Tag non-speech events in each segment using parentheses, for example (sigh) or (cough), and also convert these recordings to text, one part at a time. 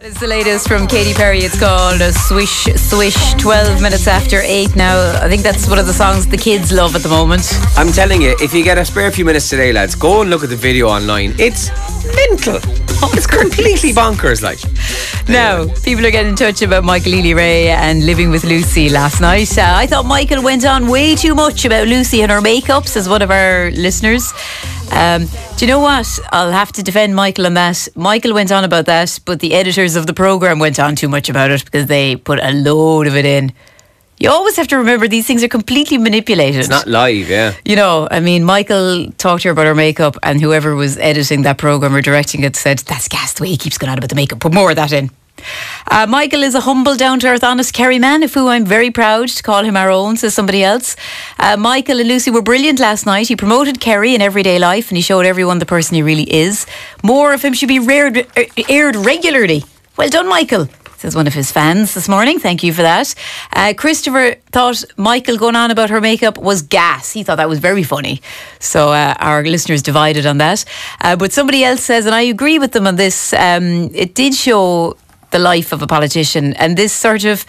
It's the latest from Katy Perry. It's called Swish Swish. 12 minutes after 8 now. I think that's one of the songs the kids love at the moment. I'm telling you, if you get a spare few minutes today, lads, go and look at the video online. It's mental. Oh, it's completely bonkers, like. Now, people are getting in touch about Michael Ely Ray and living with Lucy last night. Uh, I thought Michael went on way too much about Lucy and her makeups, as one of our listeners um, do you know what? I'll have to defend Michael on that. Michael went on about that, but the editors of the programme went on too much about it because they put a load of it in. You always have to remember these things are completely manipulated. It's not live, yeah. You know, I mean, Michael talked to her about her makeup, and whoever was editing that programme or directing it said, That's gas, the way he keeps going on about the makeup. Put more of that in. Uh, Michael is a humble, down to earth, honest Kerry man, of whom I'm very proud to call him our own, says somebody else. Uh, Michael and Lucy were brilliant last night. He promoted Kerry in everyday life and he showed everyone the person he really is. More of him should be reared, er, aired regularly. Well done, Michael says one of his fans this morning. Thank you for that. Uh, Christopher thought Michael going on about her makeup was gas. He thought that was very funny. So uh, our listeners divided on that. Uh, but somebody else says, and I agree with them on this, um, it did show the life of a politician and this sort of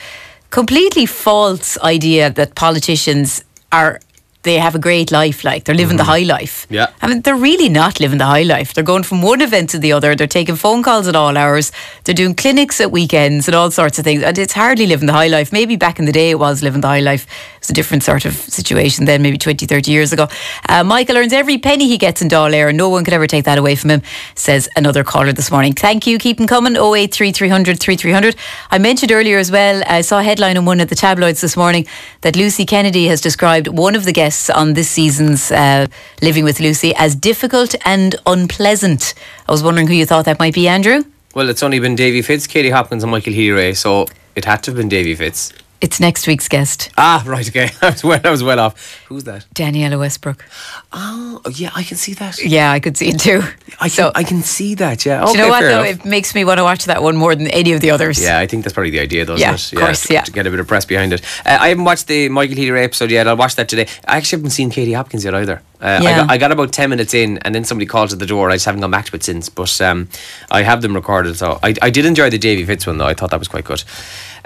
completely false idea that politicians are they have a great life, like they're living mm-hmm. the high life. Yeah. I mean, they're really not living the high life. They're going from one event to the other. They're taking phone calls at all hours. They're doing clinics at weekends and all sorts of things. And it's hardly living the high life. Maybe back in the day it was living the high life. It's a different sort of situation then, maybe 20, 30 years ago. Uh, Michael earns every penny he gets in Dáil Air and no one could ever take that away from him, says another caller this morning. Thank you. Keep him coming. 083300 300 3300. I mentioned earlier as well, I saw a headline in one of the tabloids this morning that Lucy Kennedy has described one of the guests guests on this season's uh, Living with Lucy as difficult and unpleasant. I was wondering who you thought that might be, Andrew. Well, it's only been Davy Fitz, Katie Hopkins, and Michael Healy, so it had to have been Davy Fitz. It's next week's guest. Ah, right, okay. (laughs) I was well, I was well off. Who's that? Daniela Westbrook. Oh, oh, yeah, I can see that. Yeah, I could see it too. I can, so, I can see that, yeah. Okay, you know what, though? Enough. It makes me want to watch that one more than any of the others. Yeah, I think that's probably the idea, though, yeah, it? Yeah, of course, yeah. To, get a bit of press behind it. Uh, I haven't watched the Michael Heater episode yet. I'll watch that today. I actually haven't seen Katie Hopkins yet either. Uh, yeah. I, got, I, got, about 10 minutes in and then somebody called at the door. I just haven't gone back to it since, but um, I have them recorded. So I, I did enjoy the Davy Fitz one, though. I thought that was quite good.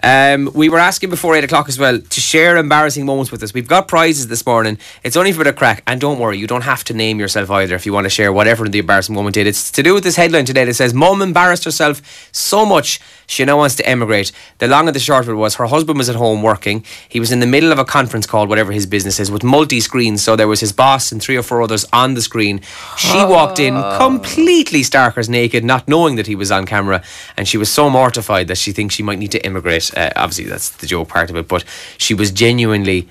Um, we were asking before eight o'clock as well to share embarrassing moments with us. We've got prizes this morning. It's only for a bit of crack, and don't worry, you don't have to name yourself either if you want to share whatever the embarrassing moment did. It's to do with this headline today that says, "Mom embarrassed herself so much." She now wants to emigrate. The long and the short of it was her husband was at home working. He was in the middle of a conference call, whatever his business is, with multi screens. So there was his boss and three or four others on the screen. She oh. walked in completely starkers naked, not knowing that he was on camera. And she was so mortified that she thinks she might need to immigrate. Uh, obviously, that's the joke part of it, but she was genuinely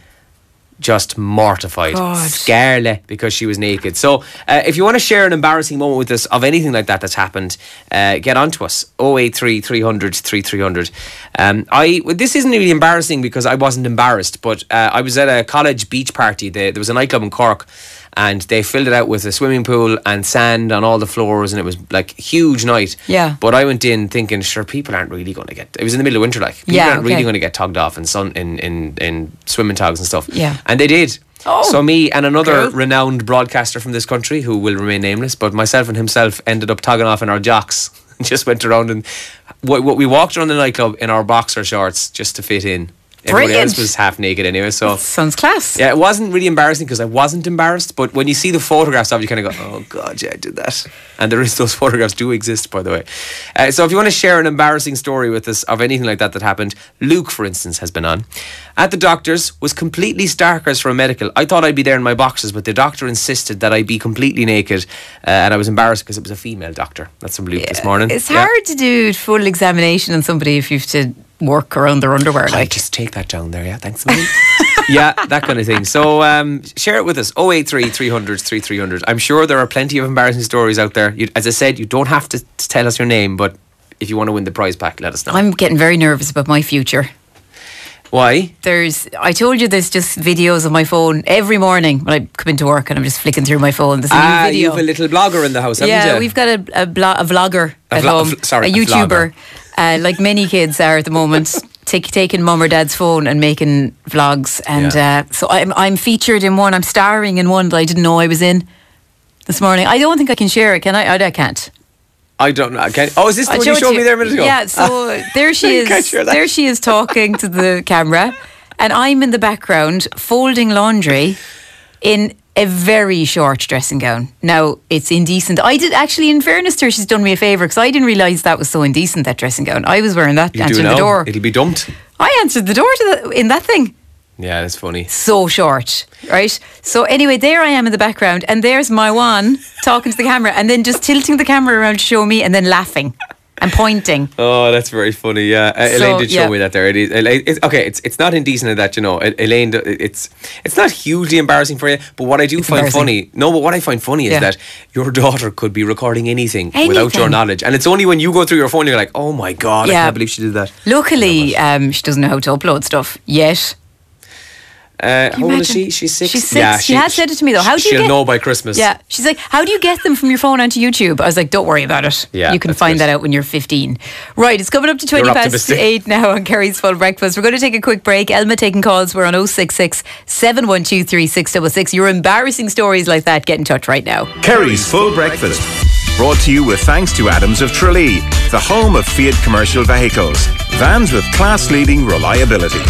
just mortified, God. scarlet because she was naked. So, uh, if you want to share an embarrassing moment with us of anything like that that's happened, uh, get on to us 083 300 3300. Um, I well, this isn't really embarrassing because I wasn't embarrassed, but uh, I was at a college beach party. There, there was a nightclub in Cork and they filled it out with a swimming pool and sand on all the floors, and it was like huge night. Yeah. But I went in thinking, sure, people aren't really going to get. It was in the middle of winter, like people yeah, aren't okay. really going to get togged off in sun in in in swimming togs and stuff. Yeah. And and they did. Oh, so me and another cool. renowned broadcaster from this country, who will remain nameless, but myself and himself ended up togging off in our jocks. (laughs) just went around and what we walked around the nightclub in our boxer shorts just to fit in. Everyone Brilliant. else was half naked anyway. So that sounds class. Yeah, it wasn't really embarrassing because I wasn't embarrassed. But when you see the photographs of, it, you kind of go, "Oh God, yeah, I did that." And there is those photographs do exist, by the way. Uh, so if you want to share an embarrassing story with us of anything like that that happened, Luke, for instance, has been on at the doctor's was completely starkers for a medical. I thought I'd be there in my boxes, but the doctor insisted that I be completely naked, uh, and I was embarrassed because it was a female doctor. That's from Luke yeah, this morning. It's yeah. hard to do full examination on somebody if you've to work around their underwear. Like, I just take that down there. Yeah, thanks. (laughs) yeah, that kind of thing. So um, share it with us. 083 300 3300. I'm sure there are plenty of embarrassing stories out there. You, as I said, you don't have to tell us your name, but if you want to win the prize pack, let us know. I'm getting very nervous about my future. Why? There's, I told you, there's just videos on my phone every morning when I come into work, and I'm just flicking through my phone. There's a ah, you have a little blogger in the house, yeah, you? we've got a a, blo- a vlogger a at vlo- home, sorry, a YouTuber, a uh, like many kids are at the moment. (laughs) Take, taking mum or dad's phone and making vlogs, and yeah. uh, so I'm I'm featured in one. I'm starring in one that I didn't know I was in this morning. I don't think I can share it. Can I? I, I can't. I don't know. Can, oh, is this the I uh, one you showed you. me there a minute ago? Yeah. So (laughs) there she is. There she is talking to the camera, and I'm in the background folding laundry in a very short dressing gown. Now it's indecent. I did actually, in fairness to her, she's done me a favour because I didn't realise that was so indecent that dressing gown. I was wearing that you answering the door. It'll be dumped. I answered the door in that thing. Yeah, that's funny. So short, right? So anyway, there I am in the background, and there's my one talking to the camera, and then just tilting the camera around to show me, and then laughing. I'm pointing. Oh, that's very funny. Yeah, uh, Elaine did show yeah. me that there. It is. it's, okay, it's it's not indecent in that, you know. Elaine, it's it's not hugely embarrassing for you. But what I do it's find funny, no, but what I find funny yeah. is that your daughter could be recording anything, anything, without your knowledge, and it's only when you go through your phone you're like, oh my god, yeah. I can't believe she did that. Luckily, um, she doesn't know how to upload stuff yet. Uh, how old is she? She's six. She's six. Yeah, she, she has said it to me though. How do you? She'll get, know by Christmas. Yeah, she's like, how do you get them from your phone onto YouTube? I was like, don't worry about it. Yeah, you can find good. that out when you're 15. Right, it's coming up to 20 past eight now on Kerry's Full Breakfast. We're going to take a quick break. Elma taking calls. We're on 066 712 3666. Your embarrassing stories like that, get in touch right now. Kerry's Full Breakfast. Brought to you with thanks to Adams of Tralee, the home of Fiat commercial vehicles, vans with class leading reliability.